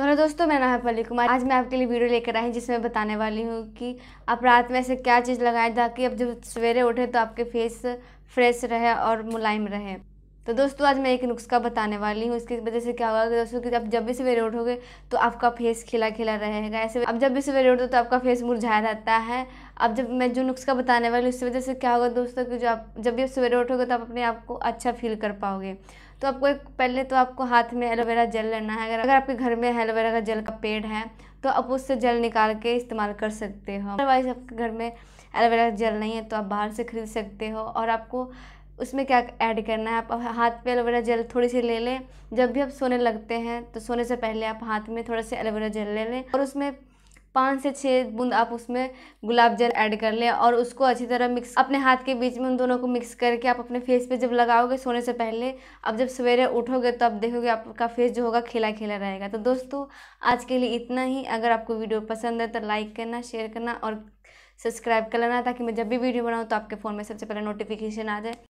तो हेलो दोस्तों मैं नाम है फली कुमार आज मैं आपके लिए वीडियो लेकर आई जिसमें बताने वाली हूँ कि आप रात में ऐसे क्या चीज़ लगाएं ताकि अब जब सवेरे उठे तो आपके फेस फ्रेश रहे और मुलायम रहे तो दोस्तों आज मैं एक नुस्खा बताने वाली हूँ इसकी वजह से क्या होगा कि दोस्तों कि आप जब भी सवेरे उठोगे तो आपका फेस खिला खिला रहेगा ऐसे अब जब भी सवेरे उठो तो आपका फेस मुरझाया रहता है अब जब मैं जो नुस्खा बताने वाली हूँ उसकी वजह से क्या होगा दोस्तों कि जो आप जब भी आप सवेरे उठोगे तो आप अपने आप को अच्छा फील कर पाओगे तो आपको एक पहले तो आपको हाथ में एलोवेरा जेल लेना है अगर अगर आपके घर में एलोवेरा का जेल का पेड़ है तो आप उससे जेल निकाल के इस्तेमाल कर सकते हो अदरवाइज आपके घर में एलोवेरा जेल नहीं है तो आप बाहर से खरीद सकते हो और आपको उसमें क्या ऐड करना है आप हाथ पे एलोवेरा जेल थोड़ी सी ले लें जब भी आप सोने लगते हैं तो सोने से पहले आप हाथ में थोड़ा सा एलोवेरा जेल ले लें और उसमें पाँच से छः बूंद आप उसमें गुलाब जल ऐड कर लें और उसको अच्छी तरह मिक्स अपने हाथ के बीच में उन दोनों को मिक्स करके आप अपने फेस पे जब लगाओगे सोने से पहले अब जब सवेरे उठोगे तो आप देखोगे आपका फेस जो होगा खिला खिला रहेगा तो दोस्तों आज के लिए इतना ही अगर आपको वीडियो पसंद है तो लाइक करना शेयर करना और सब्सक्राइब कर लेना ताकि मैं जब भी वीडियो बनाऊँ तो आपके फ़ोन में सबसे पहले नोटिफिकेशन आ जाए